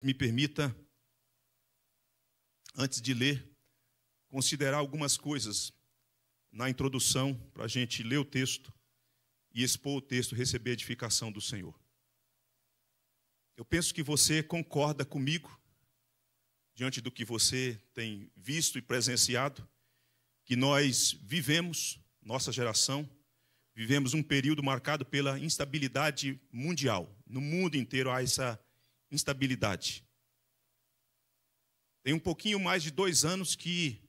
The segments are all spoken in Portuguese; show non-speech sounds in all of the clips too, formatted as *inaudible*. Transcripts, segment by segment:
Me permita, antes de ler, considerar algumas coisas na introdução, para a gente ler o texto e expor o texto, receber a edificação do Senhor. Eu penso que você concorda comigo, diante do que você tem visto e presenciado, que nós vivemos, nossa geração, vivemos um período marcado pela instabilidade mundial. No mundo inteiro há essa instabilidade. Tem um pouquinho mais de dois anos que,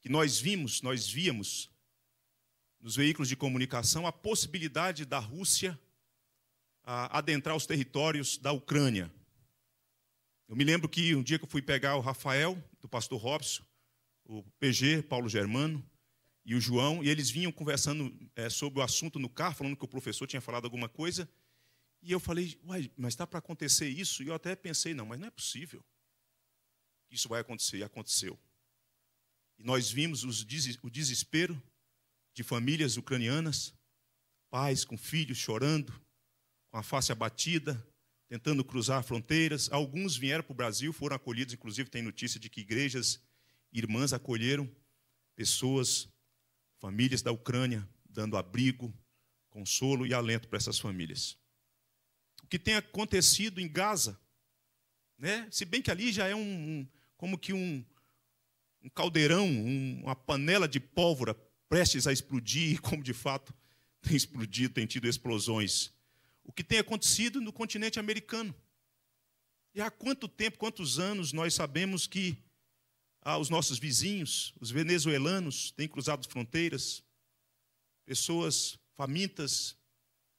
que nós vimos, nós víamos nos veículos de comunicação a possibilidade da Rússia adentrar os territórios da Ucrânia. Eu me lembro que um dia que eu fui pegar o Rafael, do pastor Robson, o PG, Paulo Germano, e o João, e eles vinham conversando é, sobre o assunto no carro, falando que o professor tinha falado alguma coisa, e eu falei, uai, mas está para acontecer isso? E eu até pensei, não, mas não é possível que isso vai acontecer. E aconteceu. E nós vimos os, o desespero de famílias ucranianas, pais com filhos chorando, com a face abatida, tentando cruzar fronteiras. Alguns vieram para o Brasil, foram acolhidos, inclusive tem notícia de que igrejas irmãs acolheram pessoas, famílias da Ucrânia, dando abrigo, consolo e alento para essas famílias que tem acontecido em Gaza. Né? Se bem que ali já é um, um como que um, um caldeirão, um, uma panela de pólvora prestes a explodir, como de fato *laughs* tem explodido, tem tido explosões. O que tem acontecido no continente americano. E há quanto tempo, quantos anos nós sabemos que ah, os nossos vizinhos, os venezuelanos, têm cruzado fronteiras, pessoas famintas,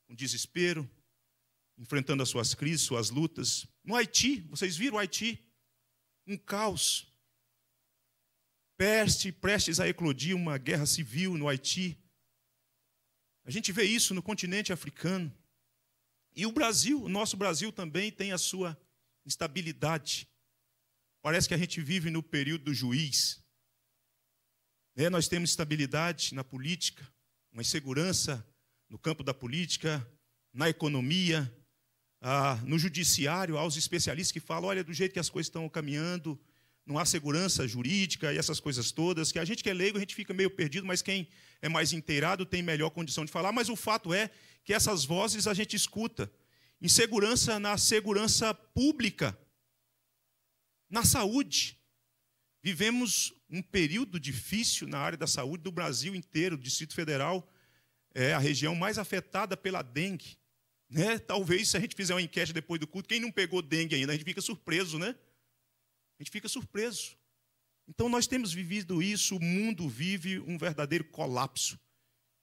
com desespero, enfrentando as suas crises, suas lutas. No Haiti, vocês viram o Haiti? Um caos. Peste, prestes a eclodir uma guerra civil no Haiti. A gente vê isso no continente africano. E o Brasil, o nosso Brasil também tem a sua instabilidade. Parece que a gente vive no período do juiz. É, nós temos estabilidade na política, uma insegurança no campo da política, na economia, ah, no judiciário há os especialistas que falam: olha, do jeito que as coisas estão caminhando, não há segurança jurídica e essas coisas todas, que a gente que é leigo, a gente fica meio perdido, mas quem é mais inteirado tem melhor condição de falar. Mas o fato é que essas vozes a gente escuta. Insegurança na segurança pública, na saúde. Vivemos um período difícil na área da saúde do Brasil inteiro, do Distrito Federal é a região mais afetada pela dengue. Né? Talvez, se a gente fizer uma enquete depois do culto, quem não pegou dengue ainda? A gente fica surpreso, né? A gente fica surpreso. Então, nós temos vivido isso, o mundo vive um verdadeiro colapso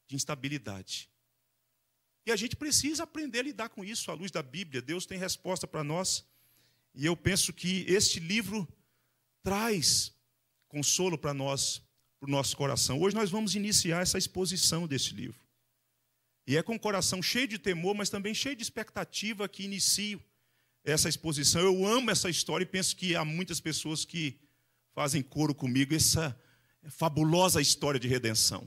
de instabilidade. E a gente precisa aprender a lidar com isso à luz da Bíblia. Deus tem resposta para nós. E eu penso que este livro traz consolo para nós, para o nosso coração. Hoje nós vamos iniciar essa exposição desse livro. E é com o coração cheio de temor, mas também cheio de expectativa que inicio essa exposição. Eu amo essa história e penso que há muitas pessoas que fazem coro comigo essa fabulosa história de redenção,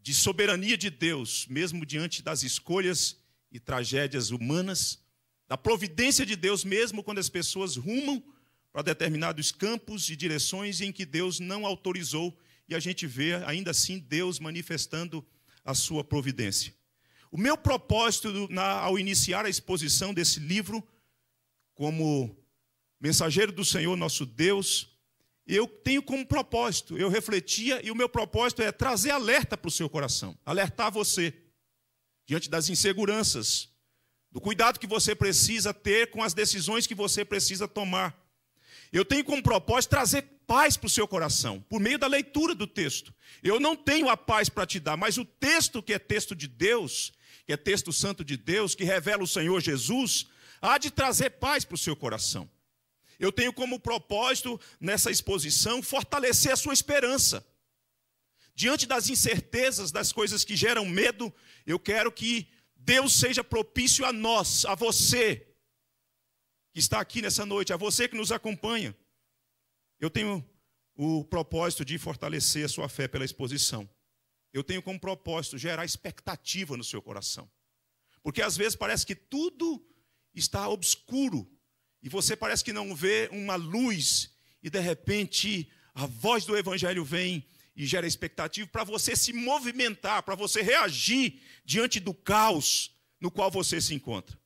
de soberania de Deus, mesmo diante das escolhas e tragédias humanas, da providência de Deus, mesmo quando as pessoas rumam para determinados campos e direções em que Deus não autorizou, e a gente vê ainda assim Deus manifestando a sua providência. O meu propósito na, ao iniciar a exposição desse livro, como mensageiro do Senhor nosso Deus, eu tenho como propósito, eu refletia e o meu propósito é trazer alerta para o seu coração, alertar você diante das inseguranças, do cuidado que você precisa ter com as decisões que você precisa tomar. Eu tenho como propósito trazer paz para o seu coração, por meio da leitura do texto. Eu não tenho a paz para te dar, mas o texto que é texto de Deus, que é texto santo de Deus, que revela o Senhor Jesus, há de trazer paz para o seu coração. Eu tenho como propósito nessa exposição fortalecer a sua esperança. Diante das incertezas, das coisas que geram medo, eu quero que Deus seja propício a nós, a você que está aqui nessa noite, a você que nos acompanha. Eu tenho o propósito de fortalecer a sua fé pela exposição eu tenho como propósito gerar expectativa no seu coração. Porque às vezes parece que tudo está obscuro e você parece que não vê uma luz e de repente a voz do evangelho vem e gera expectativa para você se movimentar, para você reagir diante do caos no qual você se encontra.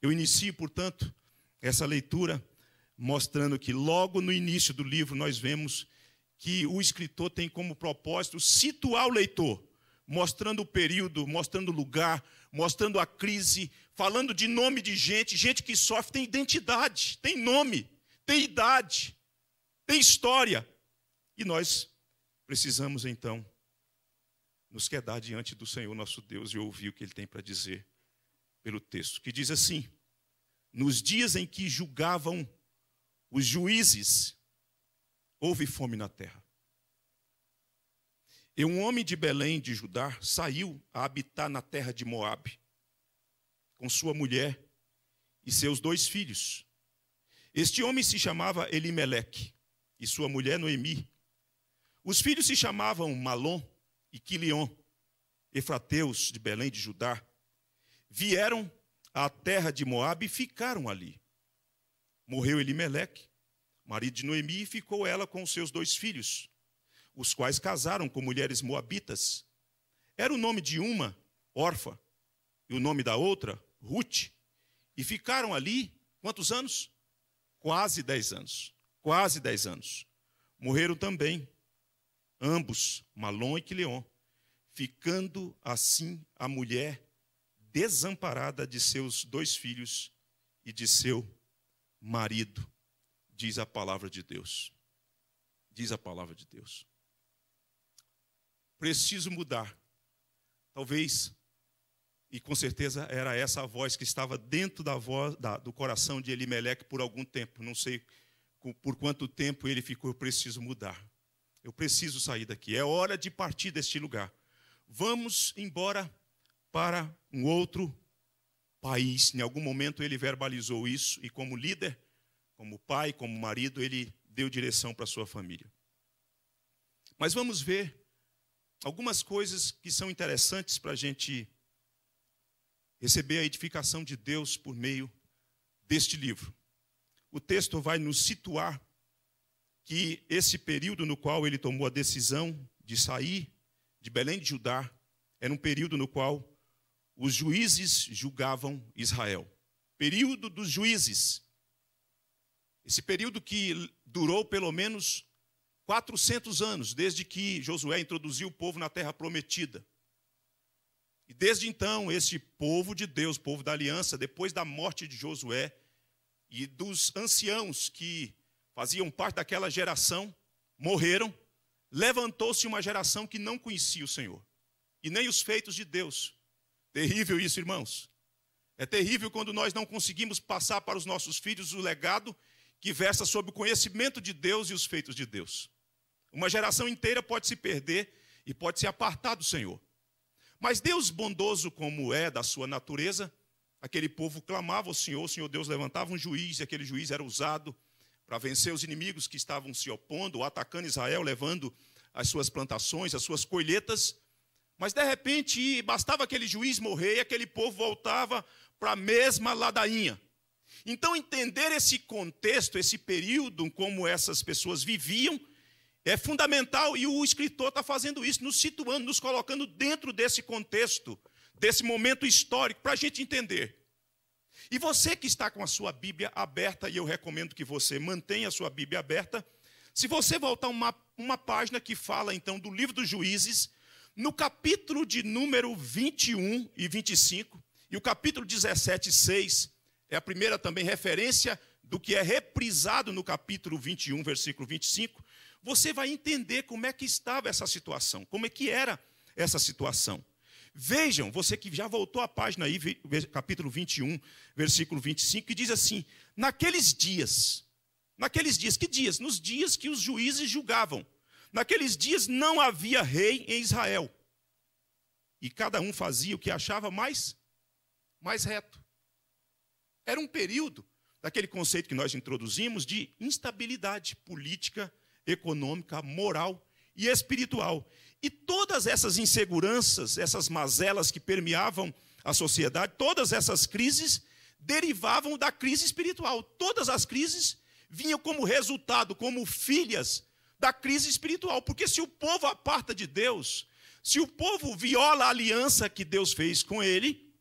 Eu inicio, portanto, essa leitura mostrando que logo no início do livro nós vemos que o escritor tem como propósito situar o leitor, mostrando o período, mostrando o lugar, mostrando a crise, falando de nome de gente, gente que sofre tem identidade, tem nome, tem idade, tem história. E nós precisamos então nos quedar diante do Senhor nosso Deus e ouvir o que ele tem para dizer pelo texto, que diz assim: Nos dias em que julgavam os juízes houve fome na terra. E um homem de Belém, de Judá, saiu a habitar na terra de Moabe, com sua mulher e seus dois filhos. Este homem se chamava Elimeleque e sua mulher Noemi. Os filhos se chamavam Malom e Quilion, efrateus de Belém de Judá. Vieram à terra de Moabe e ficaram ali. Morreu Elimeleque marido de Noemi, e ficou ela com os seus dois filhos, os quais casaram com mulheres moabitas. Era o nome de uma, órfã, e o nome da outra, Ruth. E ficaram ali quantos anos? Quase dez anos. Quase dez anos. Morreram também, ambos, Malom e Quileon, ficando assim a mulher desamparada de seus dois filhos e de seu marido diz a palavra de Deus. Diz a palavra de Deus. Preciso mudar. Talvez, e com certeza era essa a voz que estava dentro da voz, da, do coração de Elimelec por algum tempo. Não sei por quanto tempo ele ficou. Eu preciso mudar. Eu preciso sair daqui. É hora de partir deste lugar. Vamos embora para um outro país. Em algum momento ele verbalizou isso e, como líder, como pai, como marido, ele deu direção para sua família. Mas vamos ver algumas coisas que são interessantes para a gente receber a edificação de Deus por meio deste livro. O texto vai nos situar que esse período no qual ele tomou a decisão de sair de Belém de Judá era um período no qual os juízes julgavam Israel. Período dos juízes. Esse período que durou pelo menos 400 anos, desde que Josué introduziu o povo na terra prometida. E desde então, esse povo de Deus, povo da aliança, depois da morte de Josué e dos anciãos que faziam parte daquela geração, morreram, levantou-se uma geração que não conhecia o Senhor e nem os feitos de Deus. Terrível isso, irmãos. É terrível quando nós não conseguimos passar para os nossos filhos o legado que versa sobre o conhecimento de Deus e os feitos de Deus. Uma geração inteira pode se perder e pode se apartar do Senhor. Mas Deus, bondoso como é da sua natureza, aquele povo clamava ao Senhor, o Senhor Deus levantava um juiz, e aquele juiz era usado para vencer os inimigos que estavam se opondo, atacando Israel, levando as suas plantações, as suas colheitas. Mas de repente, bastava aquele juiz morrer e aquele povo voltava para a mesma ladainha. Então, entender esse contexto, esse período, como essas pessoas viviam, é fundamental e o escritor está fazendo isso, nos situando, nos colocando dentro desse contexto, desse momento histórico, para a gente entender. E você que está com a sua Bíblia aberta, e eu recomendo que você mantenha a sua Bíblia aberta, se você voltar uma, uma página que fala então do livro dos juízes, no capítulo de número 21 e 25, e o capítulo 17, 6, é a primeira também referência do que é reprisado no capítulo 21, versículo 25, você vai entender como é que estava essa situação, como é que era essa situação. Vejam, você que já voltou à página aí, capítulo 21, versículo 25, que diz assim: Naqueles dias, naqueles dias, que dias? Nos dias que os juízes julgavam. Naqueles dias não havia rei em Israel. E cada um fazia o que achava mais mais reto. Era um período daquele conceito que nós introduzimos de instabilidade política, econômica, moral e espiritual. E todas essas inseguranças, essas mazelas que permeavam a sociedade, todas essas crises derivavam da crise espiritual. Todas as crises vinham como resultado, como filhas da crise espiritual. Porque se o povo aparta de Deus, se o povo viola a aliança que Deus fez com ele,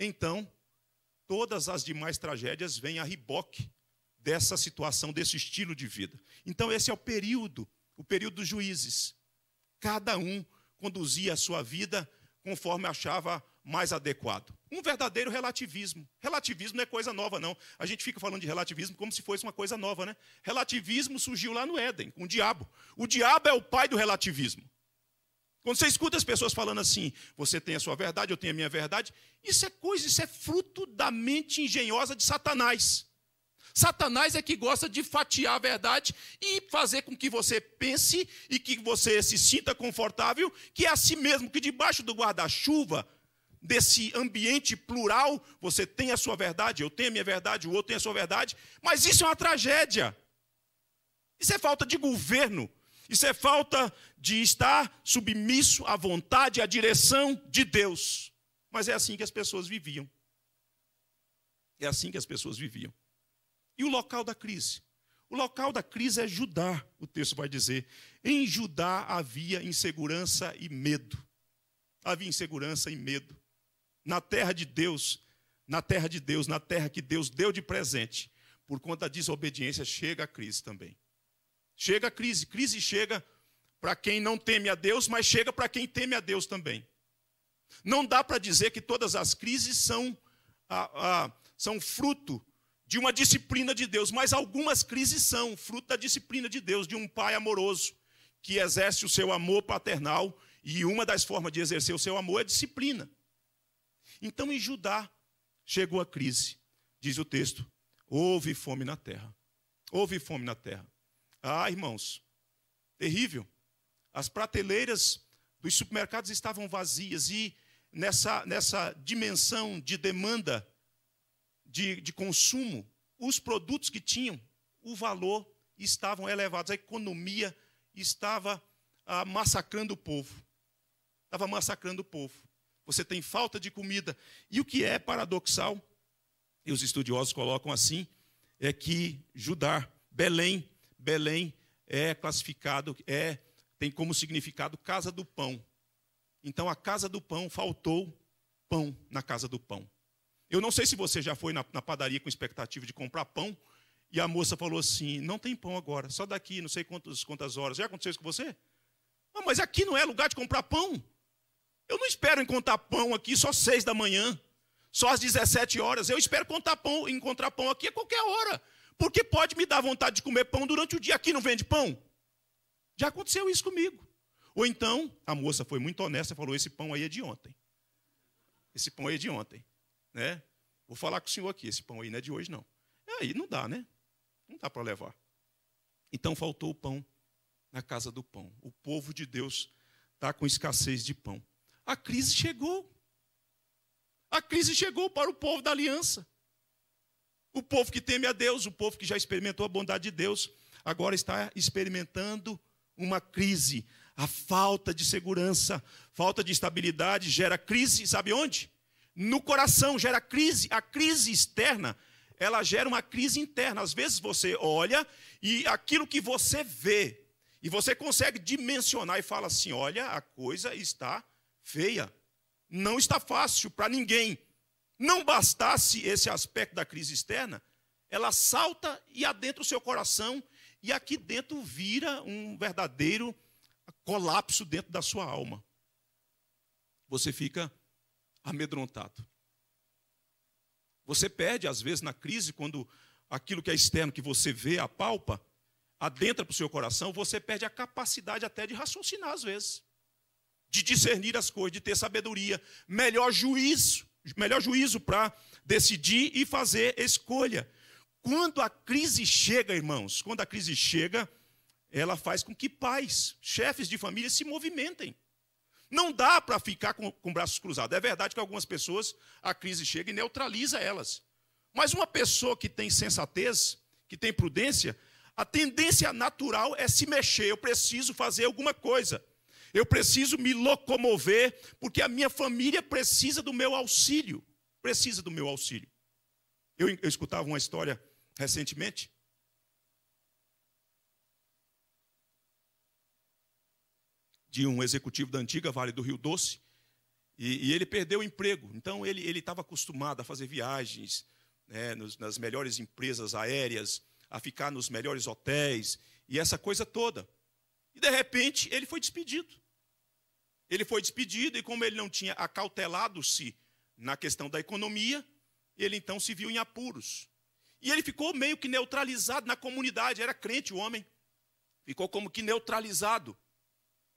então todas as demais tragédias vêm a riboque dessa situação, desse estilo de vida. Então, esse é o período, o período dos juízes. Cada um conduzia a sua vida conforme achava mais adequado. Um verdadeiro relativismo. Relativismo não é coisa nova, não. A gente fica falando de relativismo como se fosse uma coisa nova, né? Relativismo surgiu lá no Éden, com o diabo. O diabo é o pai do relativismo. Quando você escuta as pessoas falando assim, você tem a sua verdade, eu tenho a minha verdade, isso é coisa, isso é fruto da mente engenhosa de Satanás. Satanás é que gosta de fatiar a verdade e fazer com que você pense e que você se sinta confortável, que é assim mesmo, que debaixo do guarda-chuva, desse ambiente plural, você tem a sua verdade, eu tenho a minha verdade, o outro tem a sua verdade, mas isso é uma tragédia. Isso é falta de governo, isso é falta de estar submisso à vontade, à direção de Deus. Mas é assim que as pessoas viviam. É assim que as pessoas viviam. E o local da crise? O local da crise é Judá, o texto vai dizer. Em Judá havia insegurança e medo. Havia insegurança e medo. Na terra de Deus, na terra de Deus, na terra que Deus deu de presente, por conta da desobediência, chega a crise também. Chega a crise. Crise chega para quem não teme a Deus, mas chega para quem teme a Deus também. Não dá para dizer que todas as crises são, a, a, são fruto de uma disciplina de Deus, mas algumas crises são fruto da disciplina de Deus, de um pai amoroso que exerce o seu amor paternal, e uma das formas de exercer o seu amor é disciplina. Então em Judá chegou a crise, diz o texto: houve fome na terra. Houve fome na terra. Ah, irmãos, terrível. As prateleiras dos supermercados estavam vazias e nessa, nessa dimensão de demanda, de, de consumo, os produtos que tinham, o valor estavam elevados, a economia estava ah, massacrando o povo. Estava massacrando o povo. Você tem falta de comida. E o que é paradoxal, e os estudiosos colocam assim, é que Judá, Belém, Belém é classificado, é tem como significado casa do pão. Então, a casa do pão faltou pão na casa do pão. Eu não sei se você já foi na, na padaria com expectativa de comprar pão e a moça falou assim: não tem pão agora, só daqui não sei quantos, quantas horas. Já aconteceu isso com você? Ah, mas aqui não é lugar de comprar pão. Eu não espero encontrar pão aqui só seis da manhã, só às 17 horas. Eu espero pão, encontrar pão aqui a qualquer hora. Porque pode me dar vontade de comer pão durante o dia. Aqui não vende pão? Já aconteceu isso comigo. Ou então, a moça foi muito honesta e falou: Esse pão aí é de ontem. Esse pão aí é de ontem. Né? Vou falar com o senhor aqui: Esse pão aí não é de hoje, não. É aí não dá, né? Não dá para levar. Então faltou o pão na casa do pão. O povo de Deus está com escassez de pão. A crise chegou. A crise chegou para o povo da aliança. O povo que teme a Deus, o povo que já experimentou a bondade de Deus, agora está experimentando uma crise. A falta de segurança, falta de estabilidade gera crise, sabe onde? No coração gera crise. A crise externa, ela gera uma crise interna. Às vezes você olha e aquilo que você vê, e você consegue dimensionar e fala assim: olha, a coisa está feia. Não está fácil para ninguém. Não bastasse esse aspecto da crise externa, ela salta e adentra o seu coração, e aqui dentro vira um verdadeiro colapso dentro da sua alma. Você fica amedrontado. Você perde, às vezes, na crise, quando aquilo que é externo, que você vê, apalpa, adentra para o seu coração, você perde a capacidade até de raciocinar, às vezes, de discernir as coisas, de ter sabedoria, melhor juízo melhor juízo para decidir e fazer escolha. Quando a crise chega, irmãos, quando a crise chega, ela faz com que pais, chefes de família se movimentem. Não dá para ficar com, com braços cruzados. É verdade que algumas pessoas a crise chega e neutraliza elas. Mas uma pessoa que tem sensatez, que tem prudência, a tendência natural é se mexer. Eu preciso fazer alguma coisa. Eu preciso me locomover, porque a minha família precisa do meu auxílio. Precisa do meu auxílio. Eu, eu escutava uma história recentemente. De um executivo da antiga Vale do Rio Doce, e, e ele perdeu o emprego. Então, ele estava acostumado a fazer viagens né, nos, nas melhores empresas aéreas, a ficar nos melhores hotéis, e essa coisa toda. E de repente ele foi despedido. Ele foi despedido e, como ele não tinha acautelado-se na questão da economia, ele então se viu em apuros. E ele ficou meio que neutralizado na comunidade, era crente o homem. Ficou como que neutralizado,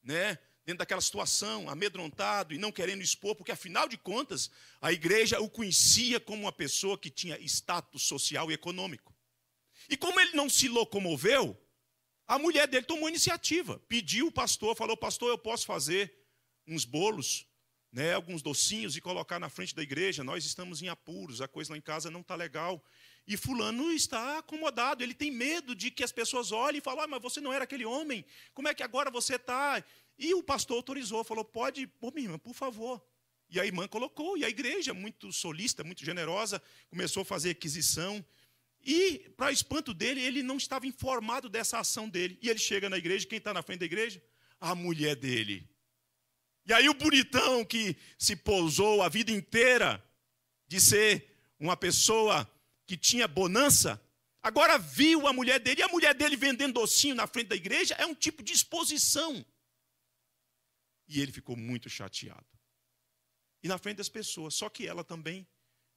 né? Dentro daquela situação, amedrontado e não querendo expor, porque afinal de contas, a igreja o conhecia como uma pessoa que tinha status social e econômico. E como ele não se locomoveu, a mulher dele tomou iniciativa, pediu o pastor, falou: Pastor, eu posso fazer uns bolos, né, alguns docinhos e colocar na frente da igreja. Nós estamos em apuros, a coisa lá em casa não está legal. E fulano está acomodado, ele tem medo de que as pessoas olhem e falem, ah, mas você não era aquele homem, como é que agora você está? E o pastor autorizou, falou, pode, pô, minha irmã, por favor. E a irmã colocou, e a igreja, muito solista, muito generosa, começou a fazer aquisição. E, para espanto dele, ele não estava informado dessa ação dele. E ele chega na igreja, quem está na frente da igreja? A mulher dele. E aí o bonitão que se pousou a vida inteira de ser uma pessoa que tinha bonança, agora viu a mulher dele, e a mulher dele vendendo docinho na frente da igreja, é um tipo de exposição. E ele ficou muito chateado. E na frente das pessoas, só que ela também,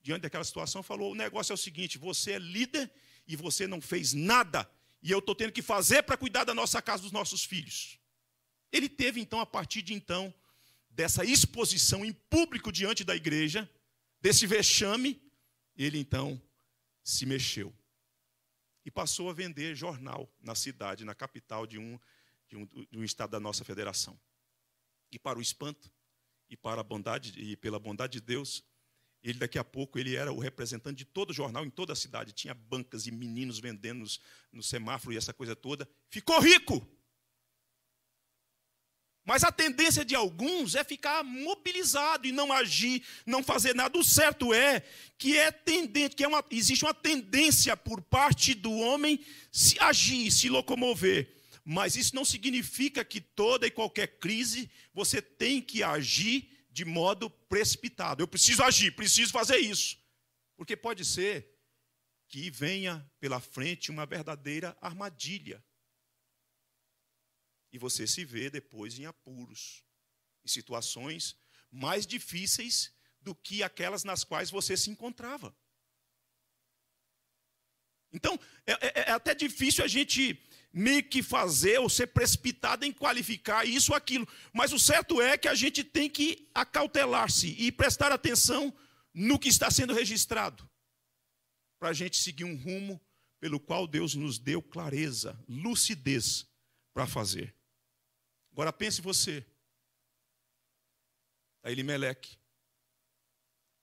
diante daquela situação, falou: o negócio é o seguinte, você é líder e você não fez nada, e eu estou tendo que fazer para cuidar da nossa casa, dos nossos filhos. Ele teve, então, a partir de então, dessa exposição em público diante da igreja, desse vexame, ele então se mexeu e passou a vender jornal na cidade, na capital de um, de um, de um estado da nossa federação. E para o espanto e para a bondade e pela bondade de Deus, ele daqui a pouco ele era o representante de todo o jornal em toda a cidade, tinha bancas e meninos vendendo no semáforo e essa coisa toda. Ficou rico. Mas a tendência de alguns é ficar mobilizado e não agir, não fazer nada. O certo é que é tendente, que é uma, existe uma tendência por parte do homem se agir, se locomover. Mas isso não significa que toda e qualquer crise você tem que agir de modo precipitado. Eu preciso agir, preciso fazer isso. Porque pode ser que venha pela frente uma verdadeira armadilha e você se vê depois em apuros, em situações mais difíceis do que aquelas nas quais você se encontrava. Então, é, é, é, até difícil a gente meio que fazer ou ser precipitado em qualificar isso ou aquilo. Mas o certo é que a gente tem que acautelar-se e prestar atenção no que está sendo registrado, para a gente seguir um rumo pelo qual Deus nos deu clareza, lucidez para fazer. Agora pense você. A Elimeleque.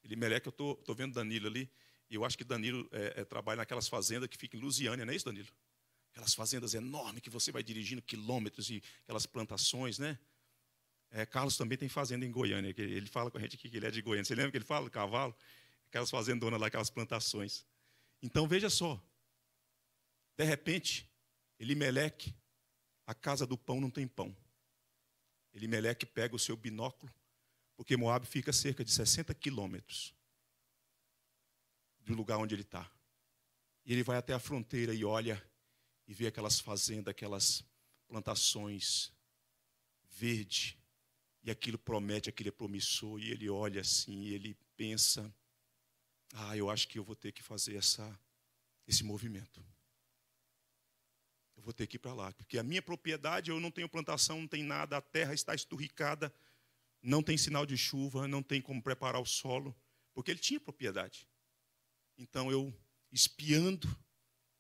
Elimeleque, eu estou tô, tô vendo Danilo ali. E eu acho que Danilo é, é, trabalha naquelas fazendas que ficam em Lusiânia, não é isso, Danilo? Aquelas fazendas enormes que você vai dirigindo quilômetros e aquelas plantações, né? É, Carlos também tem fazenda em Goiânia. Ele fala com a gente aqui que ele é de Goiânia. Você lembra que ele fala do cavalo? Aquelas fazendonas lá, aquelas plantações. Então veja só. De repente, Elimeleque, a casa do pão não tem pão. Elimeleque pega o seu binóculo, porque Moab fica a cerca de 60 quilômetros do lugar onde ele está. E ele vai até a fronteira e olha e vê aquelas fazendas, aquelas plantações verde. E aquilo promete, aquilo é promissor. E ele olha assim, e ele pensa: ah, eu acho que eu vou ter que fazer essa, esse movimento vou ter que ir para lá, porque a minha propriedade, eu não tenho plantação, não tem nada, a terra está esturricada, não tem sinal de chuva, não tem como preparar o solo, porque ele tinha propriedade. Então eu espiando,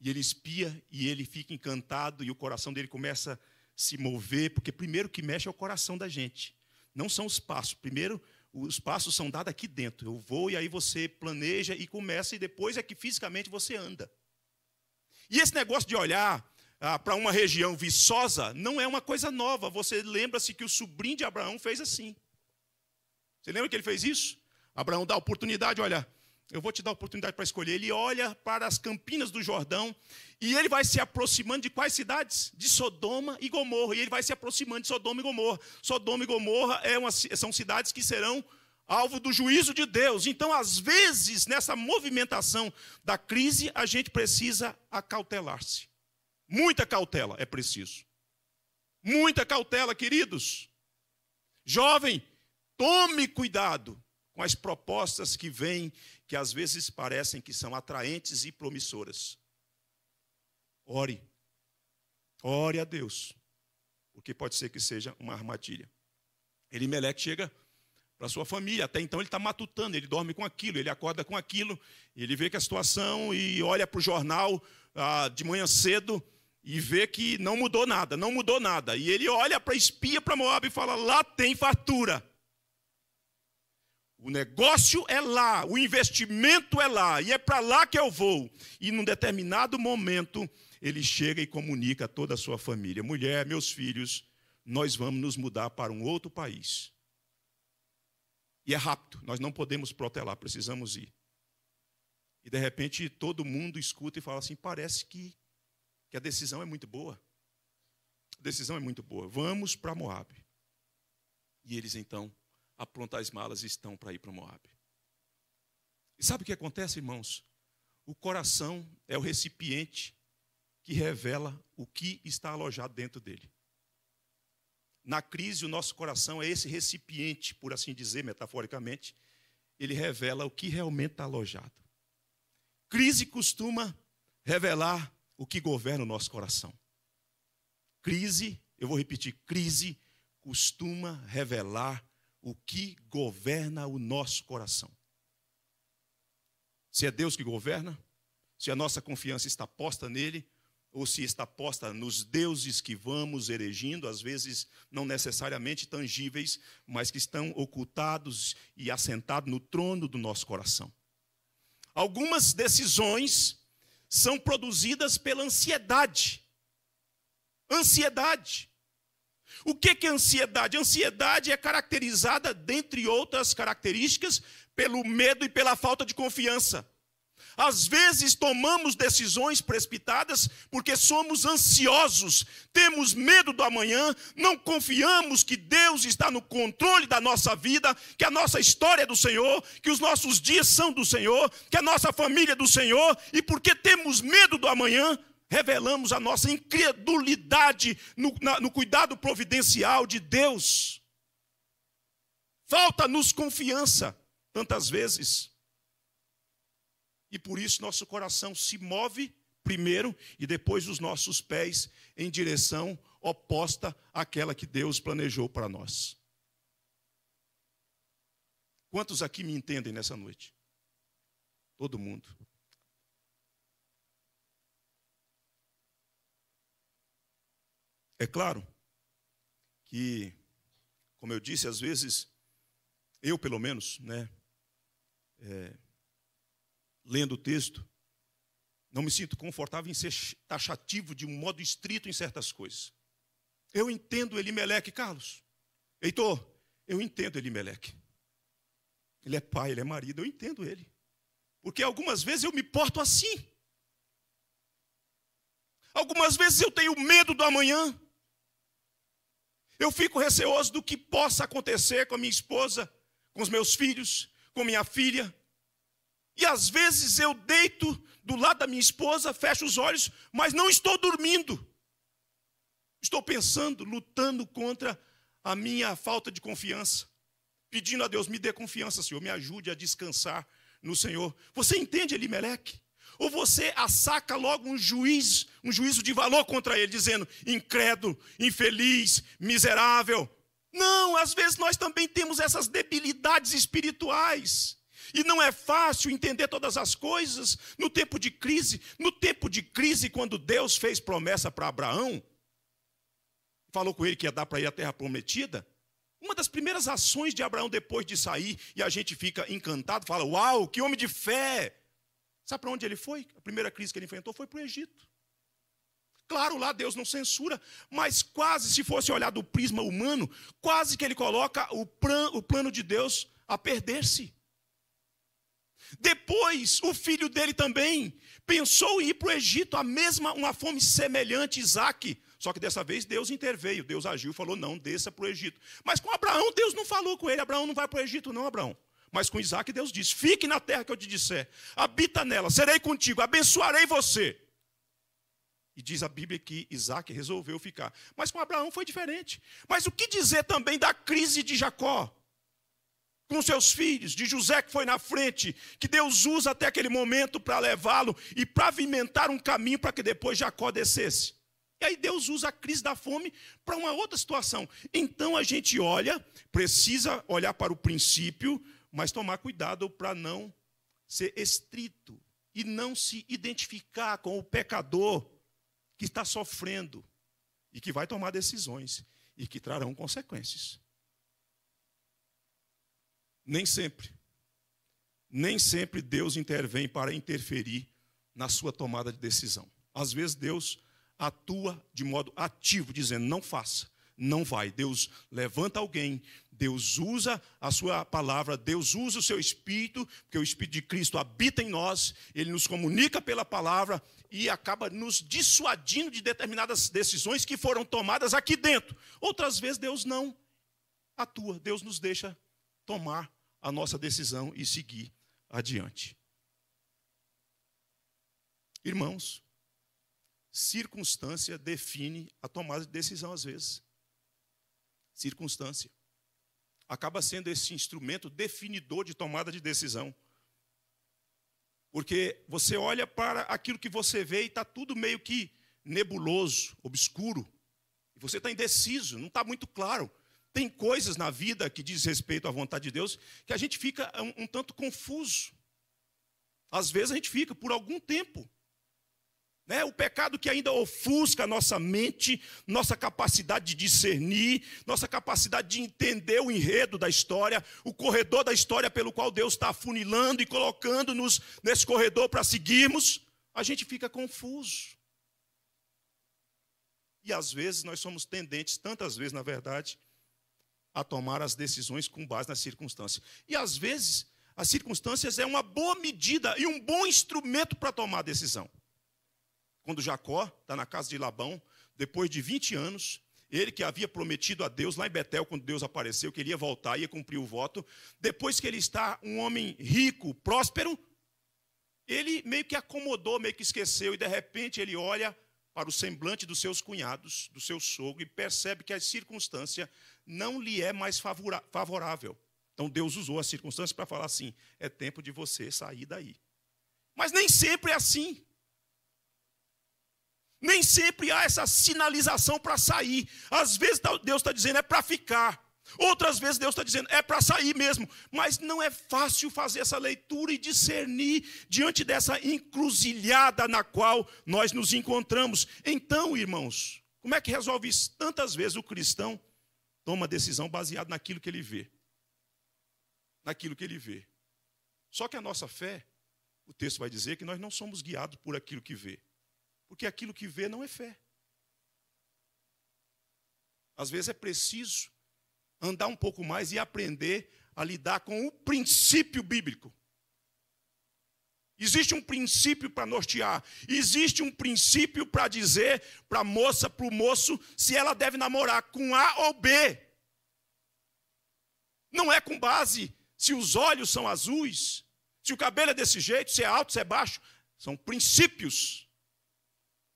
e ele espia, e ele fica encantado, e o coração dele começa a se mover, porque primeiro que mexe é o coração da gente, não são os passos. Primeiro, os passos são dados aqui dentro. Eu vou e aí você planeja e começa, e depois é que fisicamente você anda. E esse negócio de olhar ah, para uma região viçosa não é uma coisa nova. Você lembra-se que o sobrinho de Abraão fez assim. Você lembra que ele fez isso? Abraão dá a oportunidade, olha, eu vou te dar a oportunidade para escolher. Ele olha para as campinas do Jordão e ele vai se aproximando de quais cidades? De Sodoma e Gomorra. E ele vai se aproximando de Sodoma e Gomorra. Sodoma e Gomorra é uma, são cidades que serão alvo do juízo de Deus. Então, às vezes, nessa movimentação da crise, a gente precisa acautelar-se. Muita cautela é preciso. Muita cautela, queridos. Jovem, tome cuidado com as propostas que vêm, que às vezes parecem que são atraentes e promissoras. Ore. Ore a Deus, porque pode ser que seja uma armadilha. Ele Meleque chega para sua família. Até então ele está matutando, ele dorme com aquilo, ele acorda com aquilo, ele vê que a situação e olha para o jornal ah, de manhã cedo e vê que não mudou nada, não mudou nada. E ele olha para espia para Moab e fala: lá tem fartura. O negócio é lá, o investimento é lá, e é para lá que eu vou. E num determinado momento, ele chega e comunica a toda a sua família: mulher, meus filhos, nós vamos nos mudar para um outro país. E é rápido, nós não podemos protelar, precisamos ir. E de repente todo mundo escuta e fala assim: parece que que a decisão é muito boa. A decisão é muito boa. Vamos para Moab. E eles então aprontam as malas e estão para ir para Moab. E sabe o que acontece, irmãos? O coração é o recipiente que revela o que está alojado dentro dele. Na crise, o nosso coração é esse recipiente, por assim dizer, metaforicamente, ele revela o que realmente está alojado. Crise costuma revelar o que governa o nosso coração. Crise, eu vou repetir, crise costuma revelar o que governa o nosso coração. Se é Deus que governa, se a nossa confiança está posta nele, ou se está posta nos deuses que vamos erigindo, às vezes não necessariamente tangíveis, mas que estão ocultados e assentados no trono do nosso coração. Algumas decisões são produzidas pela ansiedade. Ansiedade. O que é ansiedade? Ansiedade é caracterizada, dentre outras características, pelo medo e pela falta de confiança. Às vezes tomamos decisões precipitadas porque somos ansiosos, temos medo do amanhã, não confiamos que Deus está no controle da nossa vida, que a nossa história é do Senhor, que os nossos dias são do Senhor, que a nossa família é do Senhor, e porque temos medo do amanhã, revelamos a nossa incredulidade no, na, no cuidado providencial de Deus. Falta-nos confiança, tantas vezes e por isso nosso coração se move primeiro e depois os nossos pés em direção oposta àquela que Deus planejou para nós. Quantos aqui me entendem nessa noite? Todo mundo. É claro que, como eu disse, às vezes, eu pelo menos, né? É, lendo o texto, não me sinto confortável em ser taxativo de um modo estrito em certas coisas. Eu entendo Elimeleque, Carlos. Heitor, eu entendo Elimeleque. Ele é pai, ele é marido, eu entendo ele. Porque algumas vezes eu me porto assim. Algumas vezes eu tenho medo do amanhã. Eu fico receoso do que possa acontecer com a minha esposa, com os meus filhos, com minha filha, e às vezes eu deito do lado da minha esposa, fecho os olhos, mas não estou dormindo. Estou pensando, lutando contra a minha falta de confiança, pedindo a Deus, me dê confiança, Senhor, me ajude a descansar no Senhor. Você entende Elimeleque? Ou você assaca logo um juiz, um juízo de valor contra ele, dizendo incrédulo, infeliz, miserável. Não, às vezes nós também temos essas debilidades espirituais. E não é fácil entender todas as coisas no tempo de crise. No tempo de crise, quando Deus fez promessa para Abraão, falou com ele que ia dar para ir a terra prometida. Uma das primeiras ações de Abraão depois de sair, e a gente fica encantado, fala: Uau, que homem de fé! Sabe para onde ele foi? A primeira crise que ele enfrentou foi para o Egito. Claro, lá Deus não censura, mas quase, se fosse olhar do prisma humano, quase que ele coloca o, plan, o plano de Deus a perder-se. Depois, o filho dele também pensou em ir para o Egito, a mesma, uma fome semelhante a Isaac. Só que dessa vez Deus interveio, Deus agiu, falou: não, desça para o Egito. Mas com Abraão, Deus não falou com ele: Abraão não vai para o Egito, não, Abraão. Mas com Isaac, Deus diz: fique na terra que eu te disser, habita nela, serei contigo, abençoarei você. E diz a Bíblia que Isaac resolveu ficar. Mas com Abraão foi diferente. Mas o que dizer também da crise de Jacó? com seus filhos, de José que foi na frente, que Deus usa até aquele momento para levá-lo e para pavimentar um caminho para que depois Jacó descesse. E aí Deus usa a crise da fome para uma outra situação. Então a gente olha, precisa olhar para o princípio, mas tomar cuidado para não ser estrito e não se identificar com o pecador que está sofrendo e que vai tomar decisões e que trarão consequências. Nem sempre. Nem sempre Deus intervém para interferir na sua tomada de decisão. Às vezes Deus atua de modo ativo, dizendo: não faça, não vai. Deus levanta alguém, Deus usa a sua palavra, Deus usa o seu espírito, porque o espírito de Cristo habita em nós, ele nos comunica pela palavra e acaba nos dissuadindo de determinadas decisões que foram tomadas aqui dentro. Outras vezes Deus não atua, Deus nos deixa tomar a nossa decisão e seguir adiante. Irmãos, circunstância define a tomada de decisão às vezes. Circunstância acaba sendo esse instrumento definidor de tomada de decisão. Porque você olha para aquilo que você vê e está tudo meio que nebuloso, obscuro. E você está indeciso, não está muito claro. Tem coisas na vida que diz respeito à vontade de Deus que a gente fica um, um tanto confuso. Às vezes a gente fica por algum tempo. Né? O pecado que ainda ofusca a nossa mente, nossa capacidade de discernir, nossa capacidade de entender o enredo da história, o corredor da história pelo qual Deus está afunilando e colocando-nos nesse corredor para seguirmos, a gente fica confuso. E às vezes nós somos tendentes, tantas vezes na verdade, a tomar as decisões com base nas circunstâncias. E às vezes, as circunstâncias é uma boa medida e um bom instrumento para tomar a decisão. Quando Jacó está na casa de Labão, depois de 20 anos, ele que havia prometido a Deus lá em Betel, quando Deus apareceu, que ele ia voltar, ia cumprir o voto. Depois que ele está um homem rico, próspero, ele meio que acomodou, meio que esqueceu, e de repente ele olha para o semblante dos seus cunhados, do seu sogro, e percebe que a circunstância não lhe é mais favorável. Então Deus usou a circunstância para falar assim: é tempo de você sair daí. Mas nem sempre é assim. Nem sempre há essa sinalização para sair. Às vezes Deus está dizendo é para ficar. Outras vezes Deus está dizendo, é para sair mesmo. Mas não é fácil fazer essa leitura e discernir diante dessa encruzilhada na qual nós nos encontramos. Então, irmãos, como é que resolve isso? Tantas vezes o cristão toma decisão baseada naquilo que ele vê. Naquilo que ele vê. Só que a nossa fé, o texto vai dizer que nós não somos guiados por aquilo que vê. Porque aquilo que vê não é fé. Às vezes é preciso andar um pouco mais e aprender a lidar com o princípio bíblico. Existe um princípio para nortear, existe um princípio para dizer para a moça, para o moço, se ela deve namorar com A ou B. Não é com base se os olhos são azuis, se o cabelo é desse jeito, se é alto, se é baixo. São princípios.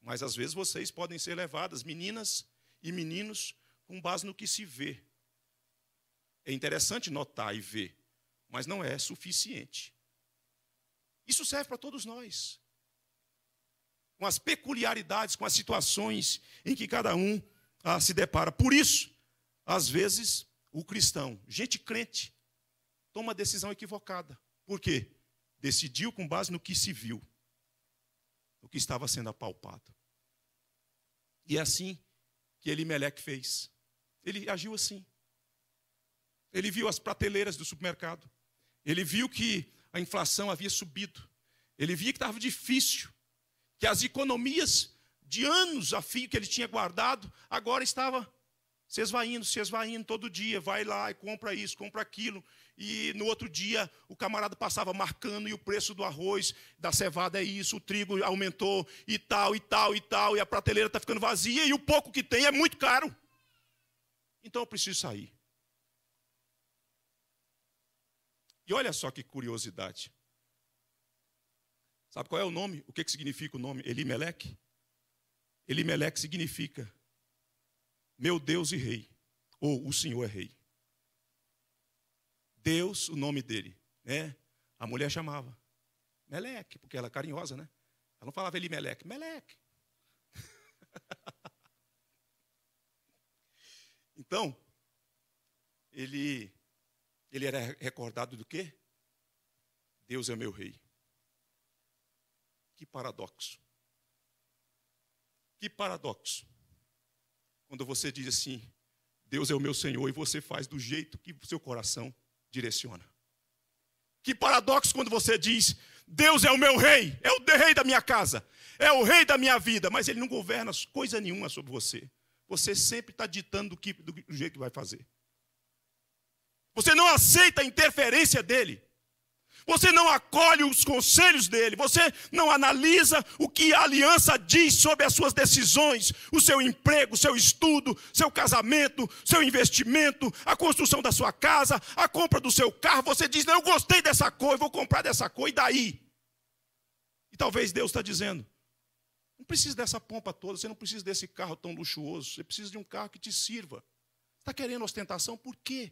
Mas às vezes vocês podem ser levadas, meninas e meninos, com base no que se vê, é interessante notar e ver, mas não é suficiente. Isso serve para todos nós. Com as peculiaridades, com as situações em que cada um ah, se depara. Por isso, às vezes, o cristão, gente crente, toma decisão equivocada. Por quê? Decidiu com base no que se viu, no que estava sendo apalpado. E é assim que Elimeleque fez. Ele agiu assim. Ele viu as prateleiras do supermercado. Ele viu que a inflação havia subido. Ele via que estava difícil. Que as economias de anos a fio que ele tinha guardado agora estava se esvaindo, se esvaindo todo dia. Vai lá e compra isso, compra aquilo. E no outro dia o camarada passava marcando e o preço do arroz, da cevada é isso, o trigo aumentou e tal, e tal, e tal. E a prateleira está ficando vazia e o pouco que tem é muito caro. Então eu preciso sair. E olha só que curiosidade. Sabe qual é o nome? O que, que significa o nome Elimelec? Elimelec significa meu Deus e Rei, ou o Senhor é Rei. Deus, o nome dele, né? A mulher chamava Meleque, porque ela é carinhosa, né? Ela não falava Elimelec, Meleque. *laughs* então, ele ele era recordado do quê? Deus é meu rei. Que paradoxo. Que paradoxo. Quando você diz assim, Deus é o meu Senhor, e você faz do jeito que o seu coração direciona. Que paradoxo quando você diz, Deus é o meu rei, é o rei da minha casa, é o rei da minha vida, mas ele não governa coisa nenhuma sobre você. Você sempre está ditando do, que, do jeito que vai fazer. Você não aceita a interferência dele. Você não acolhe os conselhos dele, você não analisa o que a aliança diz sobre as suas decisões, o seu emprego, o seu estudo, seu casamento, seu investimento, a construção da sua casa, a compra do seu carro. Você diz: Não, eu gostei dessa cor, eu vou comprar dessa cor, e daí? E talvez Deus está dizendo: Não precisa dessa pompa toda, você não precisa desse carro tão luxuoso, você precisa de um carro que te sirva. Está querendo ostentação, por quê?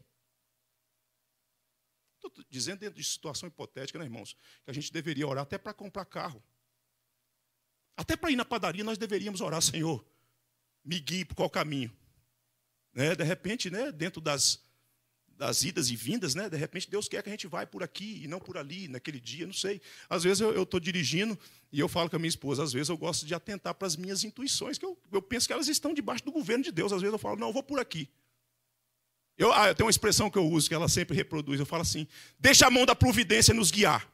Estou dizendo dentro de situação hipotética, né, irmãos? Que a gente deveria orar até para comprar carro. Até para ir na padaria, nós deveríamos orar, Senhor, me guie por qual caminho. Né? De repente, né, dentro das, das idas e vindas, né, de repente Deus quer que a gente vá por aqui e não por ali, naquele dia, não sei. Às vezes eu estou dirigindo e eu falo com a minha esposa, às vezes eu gosto de atentar para as minhas intuições, que eu, eu penso que elas estão debaixo do governo de Deus. Às vezes eu falo, não, eu vou por aqui. Eu, ah, eu tenho uma expressão que eu uso, que ela sempre reproduz. Eu falo assim: deixa a mão da providência nos guiar.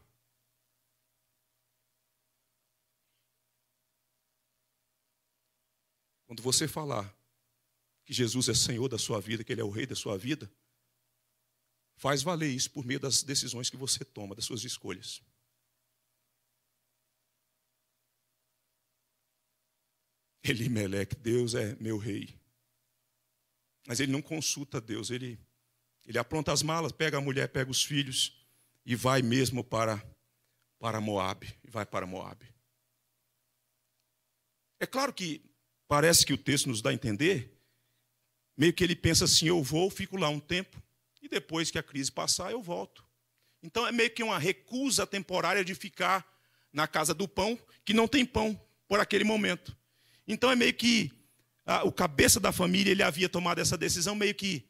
Quando você falar que Jesus é Senhor da sua vida, que Ele é o Rei da sua vida, faz valer isso por meio das decisões que você toma, das suas escolhas. Elimeleque, Deus é meu rei. Mas ele não consulta Deus, ele, ele apronta as malas, pega a mulher, pega os filhos e vai mesmo para, para Moab. E vai para Moab. É claro que parece que o texto nos dá a entender, meio que ele pensa assim: eu vou, fico lá um tempo, e depois que a crise passar, eu volto. Então é meio que uma recusa temporária de ficar na casa do pão, que não tem pão por aquele momento. Então é meio que o cabeça da família, ele havia tomado essa decisão meio que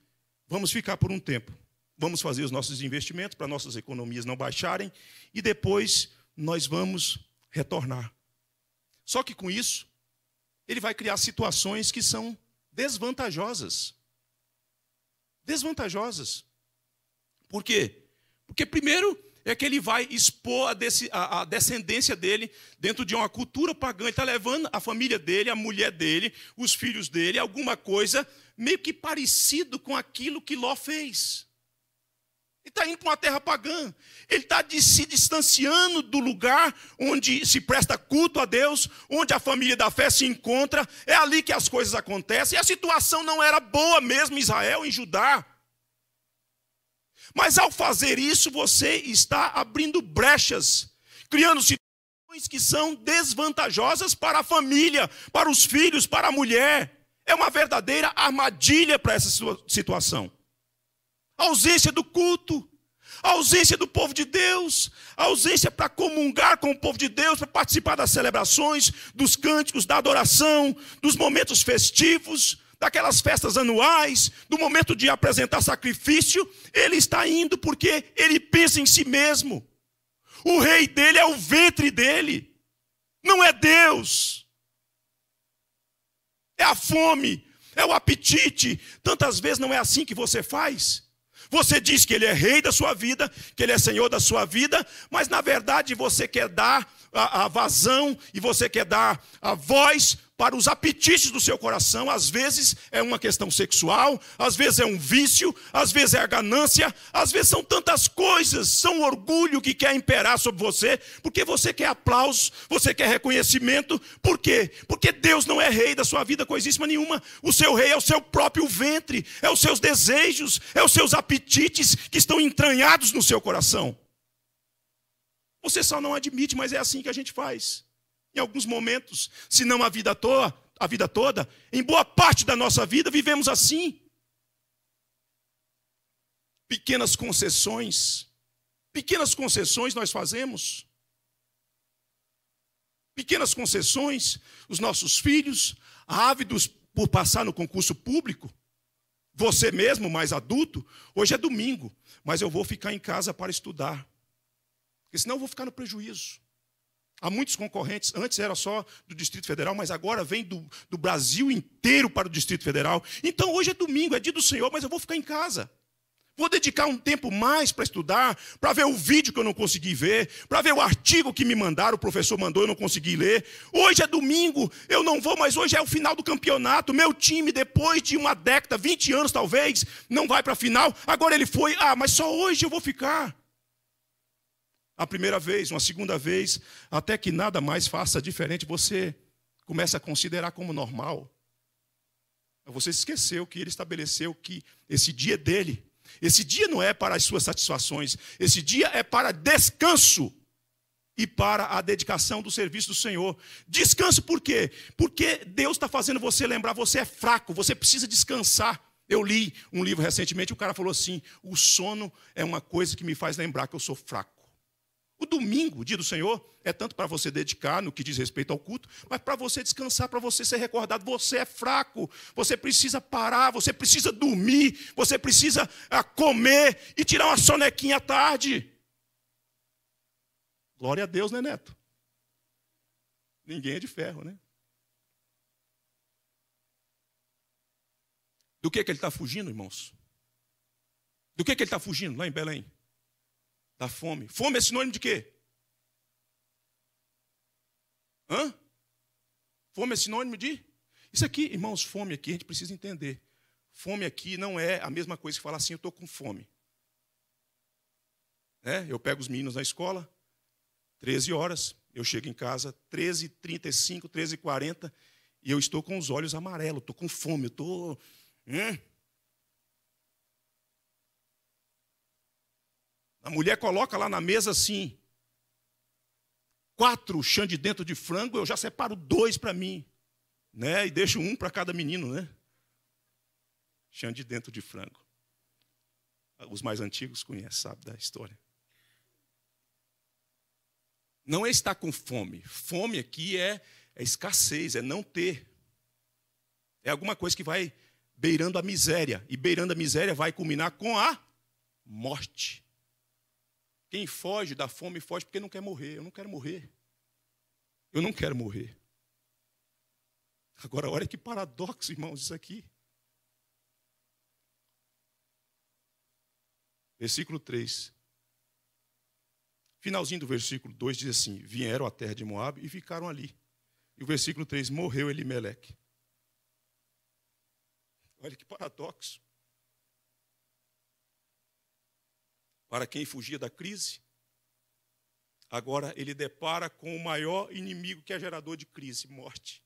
vamos ficar por um tempo. Vamos fazer os nossos investimentos para nossas economias não baixarem e depois nós vamos retornar. Só que com isso, ele vai criar situações que são desvantajosas. Desvantajosas. Por quê? Porque, primeiro, é que ele vai expor a, desse, a, a descendência dele dentro de uma cultura pagã. Ele está levando a família dele, a mulher dele, os filhos dele, alguma coisa meio que parecido com aquilo que Ló fez. Ele está indo para uma terra pagã. Ele está se distanciando do lugar onde se presta culto a Deus, onde a família da fé se encontra. É ali que as coisas acontecem. E a situação não era boa mesmo em Israel, em Judá. Mas ao fazer isso, você está abrindo brechas, criando situações que são desvantajosas para a família, para os filhos, para a mulher. É uma verdadeira armadilha para essa situação. A ausência do culto, a ausência do povo de Deus, a ausência para comungar com o povo de Deus, para participar das celebrações, dos cânticos, da adoração, dos momentos festivos, daquelas festas anuais, do momento de apresentar sacrifício, ele está indo porque ele pensa em si mesmo. O rei dele é o ventre dele, não é Deus. É a fome, é o apetite. Tantas vezes não é assim que você faz. Você diz que ele é rei da sua vida, que ele é senhor da sua vida, mas na verdade você quer dar a, a vazão e você quer dar a voz para os apetites do seu coração. Às vezes é uma questão sexual, às vezes é um vício, às vezes é a ganância, às vezes são tantas coisas, são o orgulho que quer imperar sobre você, porque você quer aplausos, você quer reconhecimento. Por quê? Porque Deus não é rei da sua vida coisíssima nenhuma. O seu rei é o seu próprio ventre, é os seus desejos, é os seus apetites que estão entranhados no seu coração. Você só não admite, mas é assim que a gente faz. Em alguns momentos, se não a vida toda, a vida toda, em boa parte da nossa vida vivemos assim. Pequenas concessões, pequenas concessões nós fazemos. Pequenas concessões, os nossos filhos, ávidos por passar no concurso público, você mesmo, mais adulto, hoje é domingo, mas eu vou ficar em casa para estudar. Porque senão eu vou ficar no prejuízo. Há muitos concorrentes, antes era só do Distrito Federal, mas agora vem do, do, Brasil inteiro para o Distrito Federal. Então hoje é domingo, é dia do Senhor, mas eu vou ficar em casa. Vou dedicar um tempo mais para estudar, para ver o vídeo que eu não consegui ver, para ver o artigo que me mandaram, o professor mandou, eu não consegui ler. Hoje é domingo, eu não vou, mas hoje é o final do campeonato. Meu time, depois de uma década, 20 anos talvez, não vai para a final. Agora ele foi, ah, mas só hoje eu vou ficar. A primeira vez, uma segunda vez, até que nada mais faça diferente, você começa a considerar como normal. Você esqueceu que ele estabeleceu que esse dia é dele. Esse dia não é para as suas satisfações. Esse dia é para descanso e para a dedicação do serviço do Senhor. Descanso por quê? Porque Deus está fazendo você lembrar: você é fraco, você precisa descansar. Eu li um livro recentemente, o cara falou assim: o sono é uma coisa que me faz lembrar que eu sou fraco. O domingo, o dia do Senhor, é tanto para você dedicar no que diz respeito ao culto, mas para você descansar, para você ser recordado. Você é fraco, você precisa parar, você precisa dormir, você precisa ah, comer e tirar uma sonequinha à tarde. Glória a Deus, né, Neto? Ninguém é de ferro, né? Do que, que ele está fugindo, irmãos? Do que, que ele está fugindo lá em Belém? Da fome. Fome é sinônimo de quê? Hã? Fome é sinônimo de? Isso aqui, irmãos, fome aqui, a gente precisa entender. Fome aqui não é a mesma coisa que falar assim, eu estou com fome. É, eu pego os meninos na escola, 13 horas, eu chego em casa, 13h35, 13h40, e eu estou com os olhos amarelos, estou com fome, estou. Tô... A mulher coloca lá na mesa assim: quatro chã de dentro de frango, eu já separo dois para mim, né? E deixo um para cada menino, né? Chã de dentro de frango. Os mais antigos conhecem, sabe da história. Não é estar com fome. Fome aqui é, é escassez, é não ter. É alguma coisa que vai beirando a miséria. E beirando a miséria vai culminar com a morte. Quem foge da fome foge porque não quer morrer. Eu não quero morrer. Eu não quero morrer. Agora, olha que paradoxo, irmãos, isso aqui. Versículo 3. Finalzinho do versículo 2 diz assim: Vieram à terra de Moabe e ficaram ali. E o versículo 3: Morreu Elimeleque. Olha que paradoxo. para quem fugia da crise, agora ele depara com o maior inimigo que é gerador de crise: morte.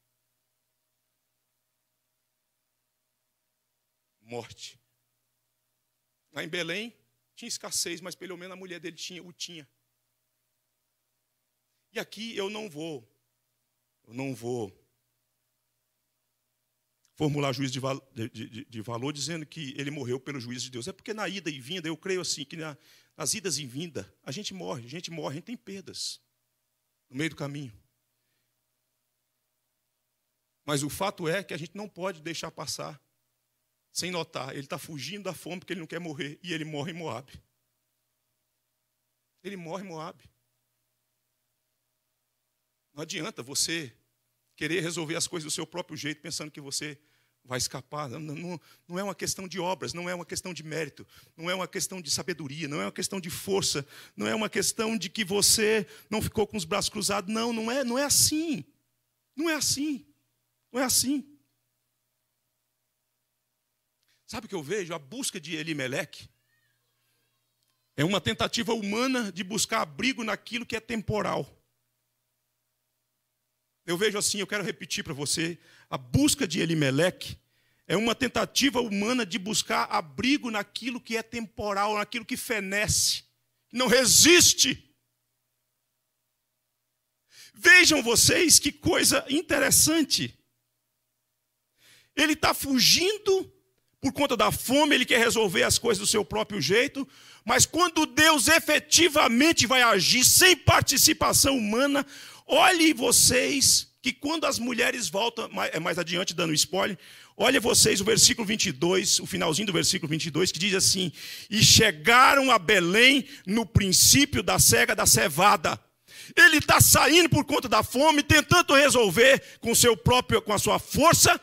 Morte. Lá em Belém tinha escassez, mas pelo menos a mulher dele tinha, o tinha. E aqui eu não vou, eu não vou formular juízo de, val de, de, de, valor dizendo que ele morreu pelo juízo de Deus. É porque na ida e vinda, eu creio assim, que na, nas idas e vinda, a gente morre, a gente morre, a gente tem perdas no meio do caminho. Mas o fato é que a gente não pode deixar passar sem notar. Ele está fugindo da fome porque ele não quer morrer. E ele morre em Moab. Ele morre em Moab. Não adianta você querer resolver as coisas do seu próprio jeito, pensando que você vai escapar. Não, não, não, é uma questão de obras, não é uma questão de mérito, não é uma questão de sabedoria, não é uma questão de força, não é uma questão de que você não ficou com os braços cruzados. Não, não é, não é assim. Não é assim. Não é assim. Sabe o que eu vejo? A busca de Elimelec é uma tentativa humana de buscar abrigo naquilo que é temporal. Eu vejo assim, eu quero repetir para você, a busca de Elimeleque é uma tentativa humana de buscar abrigo naquilo que é temporal, naquilo que fenece, não resiste. Vejam vocês que coisa interessante. Ele está fugindo por conta da fome, ele quer resolver as coisas do seu próprio jeito, mas quando Deus efetivamente vai agir sem participação humana, Olhe vocês que quando as mulheres voltam, é mais adiante dando spoiler, Olhe vocês o versículo 22, o finalzinho do versículo 22, que diz assim: E chegaram a Belém no princípio da cega da cevada. Ele está saindo por conta da fome, tentando resolver com seu próprio, com a sua força,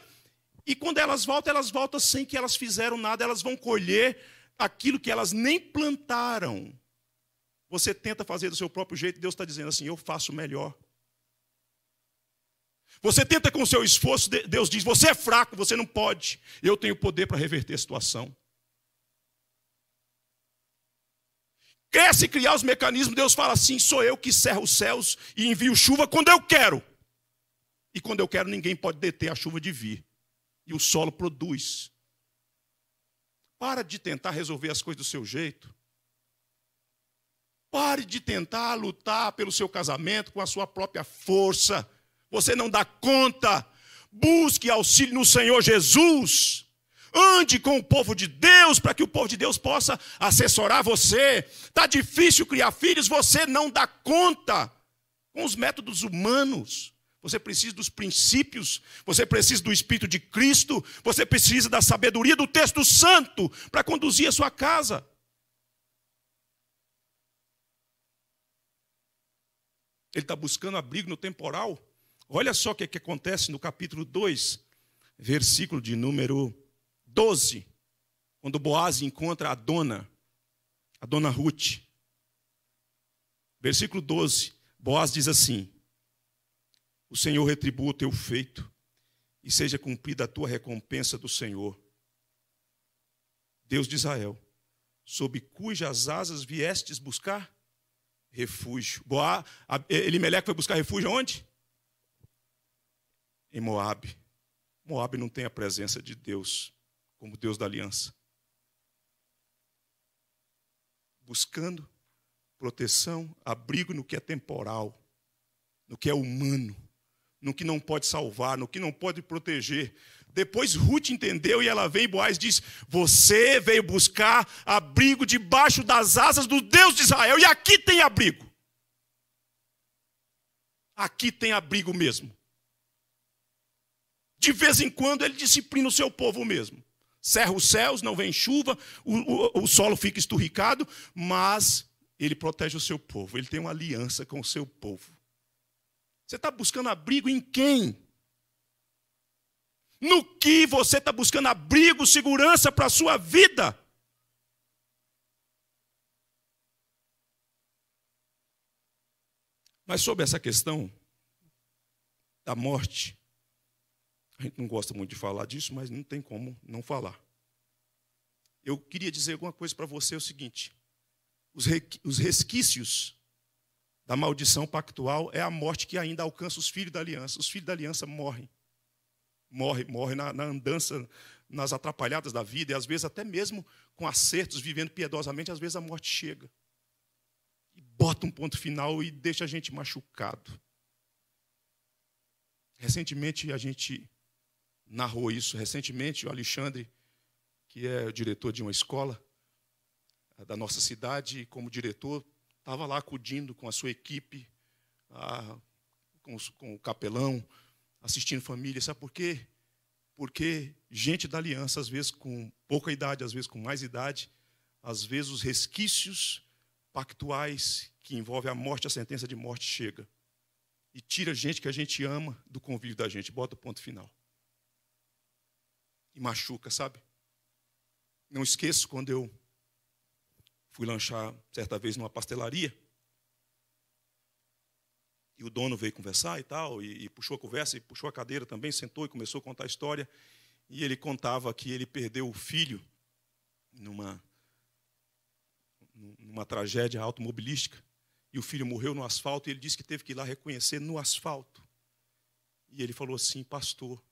e quando elas voltam, elas voltam sem que elas fizeram nada, elas vão colher aquilo que elas nem plantaram. Você tenta fazer do seu próprio jeito, Deus está dizendo assim: eu faço melhor você tenta com o seu esforço, Deus diz: você é fraco, você não pode. Eu tenho poder para reverter a situação. Cresce e criar os mecanismos, Deus fala assim: sou eu que cerro os céus e envio chuva quando eu quero. E quando eu quero, ninguém pode deter a chuva de vir. E o solo produz. Para de tentar resolver as coisas do seu jeito. Pare de tentar lutar pelo seu casamento com a sua própria força você não dá conta, busque auxílio no Senhor Jesus. Ande com o povo de Deus para que o povo de Deus possa assessorar você. Tá difícil criar filhos, você não dá conta com os métodos humanos. Você precisa dos princípios, você precisa do espírito de Cristo, você precisa da sabedoria do texto santo para conduzir a sua casa. Ele está buscando abrigo no temporal. Olha só o que, é que acontece no capítulo 2, versículo de número 12, quando Boaz encontra a dona, a dona Ruth. Versículo 12, Boaz diz assim: O Senhor retribua o teu feito, e seja cumprida a tua recompensa do Senhor, Deus de Israel, sob cujas asas viestes buscar refúgio. Boaz, Meleque foi buscar refúgio onde? em Moabe. Moabe não tem a presença de Deus como Deus da aliança. Buscando proteção, abrigo no que é temporal, no que é humano, no que não pode salvar, no que não pode proteger. Depois Ruth entendeu e ela vem e Boaz diz: Você veio buscar abrigo debaixo das asas do Deus de Israel, e aqui tem abrigo. Aqui tem abrigo mesmo. De vez em quando ele disciplina o seu povo mesmo. Cerra os céus, não vem chuva, o, o, o solo fica esturricado, mas ele protege o seu povo, ele tem uma aliança com o seu povo. Você está buscando abrigo em quem? No que você está buscando abrigo, segurança para a sua vida? Mas sobre essa questão da morte, a gente não gosta muito de falar disso, mas não tem como não falar. Eu queria dizer alguma coisa para você: é o seguinte, os resquícios da maldição pactual é a morte que ainda alcança os filhos da aliança. Os filhos da aliança morrem. Morre, morre na, na andança, nas atrapalhadas da vida, e às vezes até mesmo com acertos, vivendo piedosamente, às vezes a morte chega. E bota um ponto final e deixa a gente machucado. Recentemente a gente narrou isso recentemente. O Alexandre, que é o diretor de uma escola eh, da nossa cidade, como diretor, estava lá acudindo com a sua equipe, a, com, os, com o capelão, assistindo família. Sabe por quê? Porque gente da aliança, às vezes com pouca idade, às vezes com mais idade, às vezes os resquícios pactuais que envolvem a morte, a sentença de morte chega. E tira gente que a gente ama do convívio da gente, bota o ponto final e machuca, sabe? Não esqueço quando eu fui lanchar certa vez numa pastelaria. E o dono veio conversar e tal, e, e, puxou a conversa, e puxou a cadeira também, sentou e começou a contar a história. E ele contava que ele perdeu o filho numa, numa tragédia automobilística. E o filho morreu no asfalto, e ele disse que teve que ir lá reconhecer no asfalto. E ele falou assim: Pastor,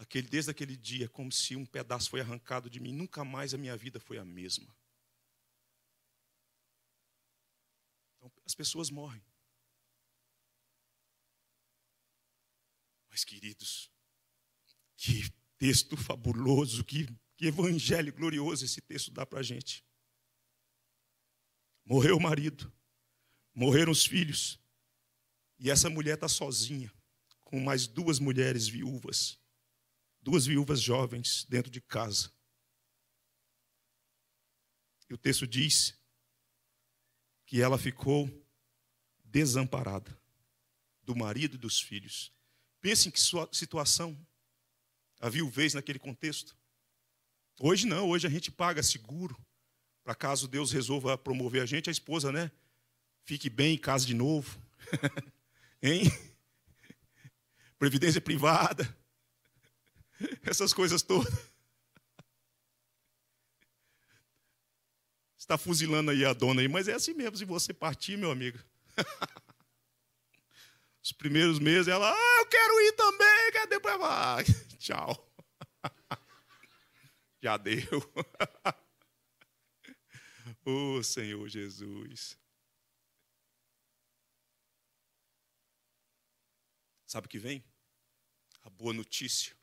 Aquele, desde aquele dia, como se um pedaço foi arrancado de mim, nunca mais a minha vida foi a mesma. Então, as pessoas morrem. Mas, queridos, que texto fabuloso, que, que evangelho glorioso esse texto dá para a gente. Morreu o marido, morreram os filhos, e essa mulher está sozinha, com mais duas mulheres viúvas duas viúvas jovens dentro de casa. E o texto diz que ela ficou desamparada do marido e dos filhos. Pensem que sua situação. A viuvez naquele contexto. Hoje não, hoje a gente paga seguro. Para caso Deus resolva promover a gente, a esposa, né? Fique bem, em casa de novo. *laughs* hein? Previdência privada. *laughs* essas coisas todas. Está fuzilando aí a dona aí, mas é assim mesmo, se você partir, meu amigo. *laughs* Os primeiros meses ela, ah, eu quero ir também, cadê para lá? *laughs* Tchau. Já deu. Ô oh, Senhor Jesus. Sabe o que vem? A boa notícia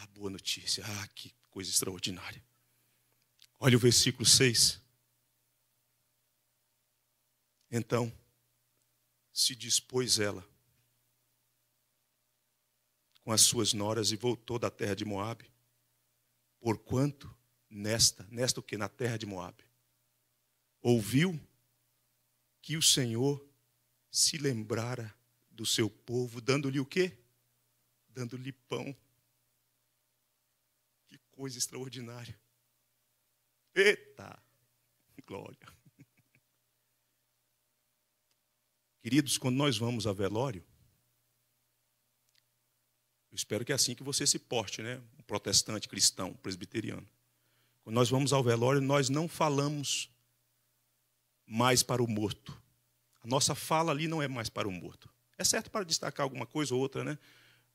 a ah, boa notícia. Ah, que coisa extraordinária. Olha o versículo 6. Então, se dispôs ela com as suas noras e voltou da terra de Moabe, porquanto nesta, nesta o que? Na terra de Moabe, ouviu que o Senhor se lembrara do seu povo, dando-lhe o quê? Dando-lhe pão coisa extraordinária. Eita! Glória. Queridos, quando nós vamos a velório, eu espero que é assim que você se porte, né? Um protestante, cristão, presbiteriano. Quando nós vamos ao velório, nós não falamos mais para o morto. A nossa fala ali não é mais para o morto. É certo para destacar alguma coisa ou outra, né?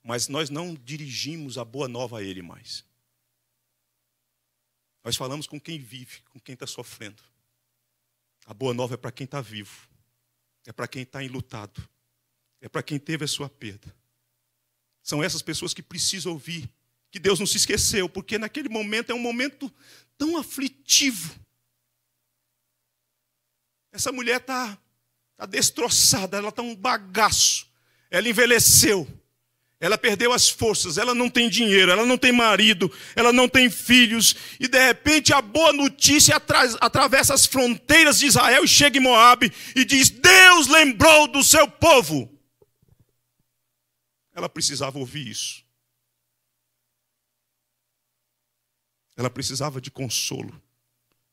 Mas nós não dirigimos a boa nova a ele mais. Nós falamos com quem vive, com quem está sofrendo. A boa nova é para quem está vivo, é para quem está enlutado, é para quem teve a sua perda. São essas pessoas que precisam ouvir que Deus não se esqueceu, porque naquele momento é um momento tão aflitivo. Essa mulher está tá destroçada, ela está um bagaço, ela envelheceu, ela perdeu as forças, ela não tem dinheiro, ela não tem marido, ela não tem filhos, e de repente a boa notícia atravessa as fronteiras de Israel e chega em Moabe e diz: Deus lembrou do seu povo. Ela precisava ouvir isso. Ela precisava de consolo,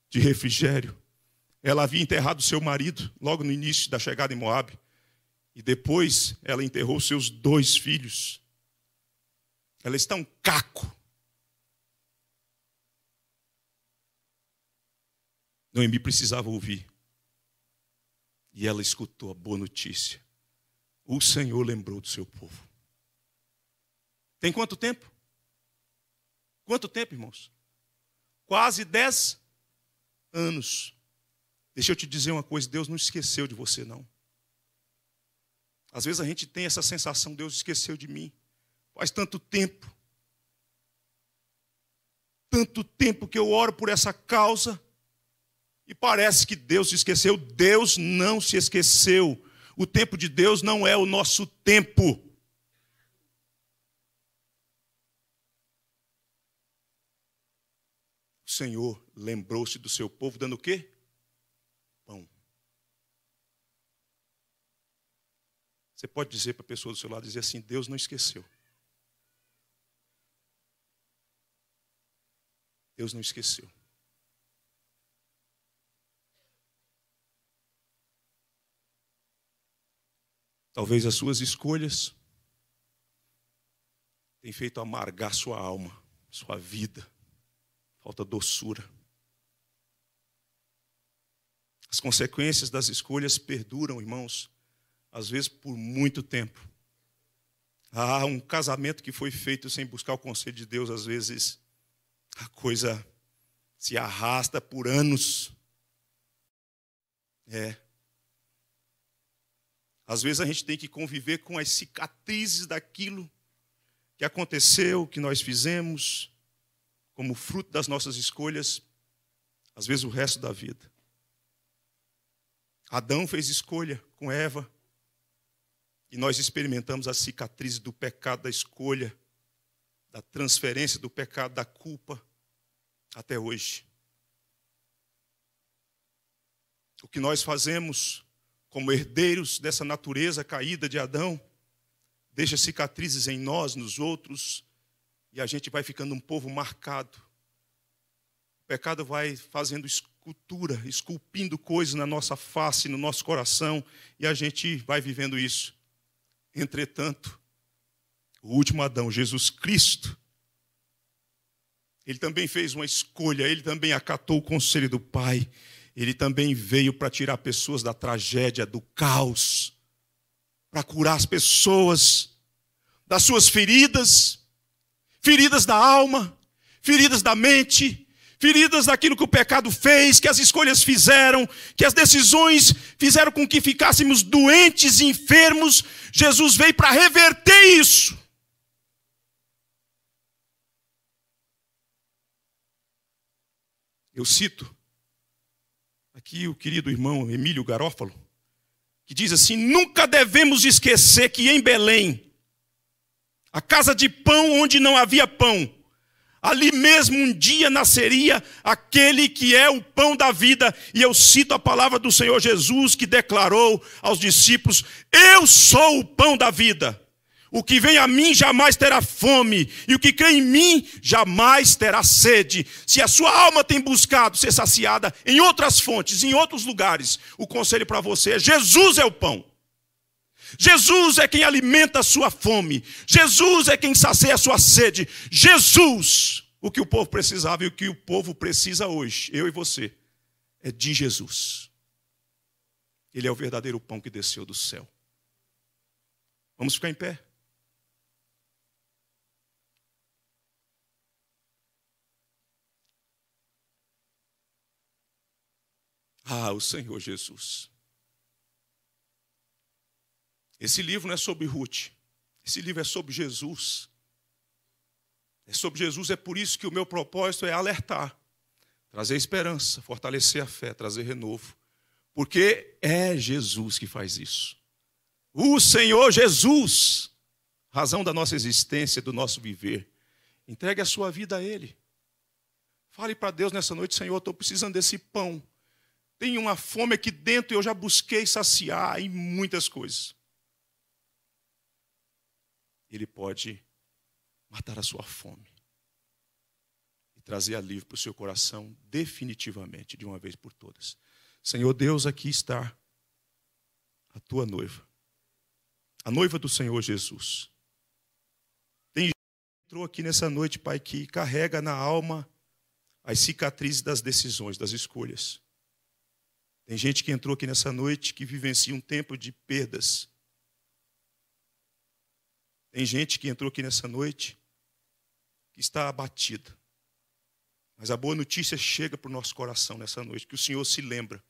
de refrigério. Ela havia enterrado seu marido logo no início da chegada em Moabe. E depois ela enterrou seus dois filhos. Ela está um caco. Noemi precisava ouvir. E ela escutou a boa notícia. O Senhor lembrou do seu povo. Tem quanto tempo? Quanto tempo, irmãos? Quase dez anos. Deixa eu te dizer uma coisa: Deus não esqueceu de você, não. Às vezes a gente tem essa sensação, Deus esqueceu de mim. Faz tanto tempo. Tanto tempo que eu oro por essa causa e parece que Deus se esqueceu. Deus não se esqueceu. O tempo de Deus não é o nosso tempo. O Senhor lembrou-se do seu povo, dando o quê? Você pode dizer para a pessoa do seu lado, dizer assim, Deus não esqueceu. Deus não esqueceu. Talvez as suas escolhas tenham feito amargar sua alma, sua vida. Falta doçura. As consequências das escolhas perduram, irmãos, às vezes por muito tempo. Ah, um casamento que foi feito sem buscar o conselho de Deus, às vezes a coisa se arrasta por anos. É. Às vezes a gente tem que conviver com as cicatrizes daquilo que aconteceu, que nós fizemos, como fruto das nossas escolhas, às vezes o resto da vida. Adão fez escolha com Eva, e nós experimentamos a cicatriz do pecado, da escolha, da transferência do pecado, da culpa, até hoje. O que nós fazemos como herdeiros dessa natureza caída de Adão deixa cicatrizes em nós, nos outros, e a gente vai ficando um povo marcado. O pecado vai fazendo escultura, esculpindo coisas na nossa face, no nosso coração, e a gente vai vivendo isso. Entretanto, o último Adão, Jesus Cristo, ele também fez uma escolha, ele também acatou o conselho do Pai, ele também veio para tirar pessoas da tragédia, do caos, para curar as pessoas das suas feridas, feridas da alma, feridas da mente, feridas daquilo que o pecado fez, que as escolhas fizeram, que as decisões fizeram com que ficássemos doentes e enfermos. Jesus veio para reverter isso. Eu cito aqui o querido irmão Emílio Garófalo, que diz assim: Nunca devemos esquecer que em Belém, a casa de pão onde não havia pão, Ali mesmo um dia nasceria aquele que é o pão da vida, e eu cito a palavra do Senhor Jesus que declarou aos discípulos: Eu sou o pão da vida. O que vem a mim jamais terá fome, e o que crê em mim jamais terá sede. Se a sua alma tem buscado ser saciada em outras fontes, em outros lugares, o conselho para você é: Jesus é o pão. Jesus é quem alimenta a sua fome, Jesus é quem sacia a sua sede, Jesus, o que o povo precisava e o que o povo precisa hoje, eu e você, é de Jesus. Ele é o verdadeiro pão que desceu do céu. Vamos ficar em pé. Ah, o Senhor Jesus. Esse livro não é sobre Ruth. Esse livro é sobre Jesus. É sobre Jesus, é por isso que o meu propósito é alertar, trazer esperança, fortalecer a fé, trazer renovo. Porque é Jesus que faz isso. O Senhor Jesus, razão da nossa existência, do nosso viver. Entregue a sua vida a Ele. Fale para Deus nessa noite, Senhor, estou precisando desse pão. Tenho uma fome aqui dentro e eu já busquei saciar em muitas coisas ele pode matar a sua fome e trazer alívio para o seu coração definitivamente, de uma vez por todas. Senhor Deus, aqui está a tua noiva, a noiva do Senhor Jesus. Tem gente que entrou aqui nessa noite, Pai, que carrega na alma as cicatrizes das decisões, das escolhas. Tem gente que entrou aqui nessa noite que vivencia um tempo de perdas, tem gente que entrou aqui nessa noite que está abatida. Mas a boa notícia chega para o nosso coração nessa noite, que o Senhor se lembra,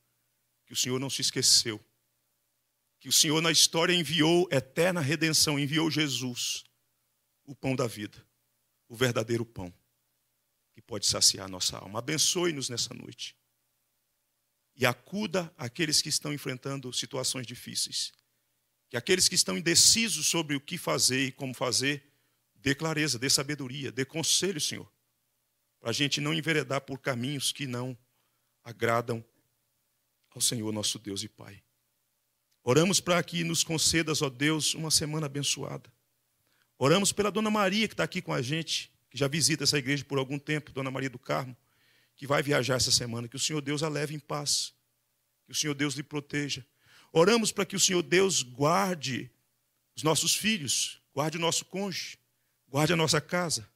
que o Senhor não se esqueceu, que o Senhor na história enviou eterna redenção, enviou Jesus, o pão da vida, o verdadeiro pão que pode saciar a nossa alma. Abençoe-nos nessa noite e acuda aqueles que estão enfrentando situações difíceis. Que aqueles que estão indecisos sobre o que fazer e como fazer, dê clareza, dê sabedoria, dê conselho, Senhor. Para a gente não enveredar por caminhos que não agradam ao Senhor nosso Deus e Pai. Oramos para que nos concedas, ó Deus, uma semana abençoada. Oramos pela Dona Maria que está aqui com a gente, que já visita essa igreja por algum tempo, Dona Maria do Carmo, que vai viajar essa semana. Que o Senhor Deus a leve em paz. Que o Senhor Deus lhe proteja. Oramos para que o Senhor Deus guarde os nossos filhos, guarde o nosso cônjuge, guarde a nossa casa,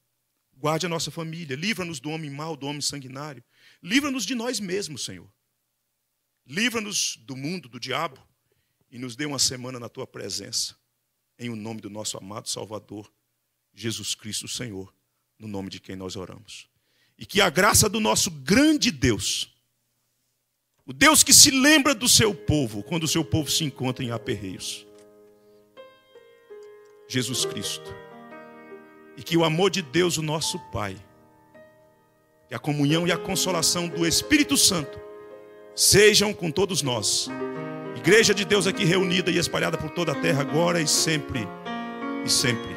guarde a nossa família, livra-nos do homem mau, do homem sanguinário, livra-nos de nós mesmos, Senhor. Livra-nos do mundo, do diabo, e nos dê uma semana na tua presença, em o nome do nosso amado Salvador, Jesus Cristo, Senhor, no nome de quem nós oramos. E que a graça do nosso grande Deus o Deus que se lembra do seu povo quando o seu povo se encontra em aperreios. Jesus Cristo. E que o amor de Deus, o nosso Pai, e a comunhão e a consolação do Espírito Santo sejam com todos nós. Igreja de Deus aqui reunida e espalhada por toda a terra, agora e sempre, e sempre.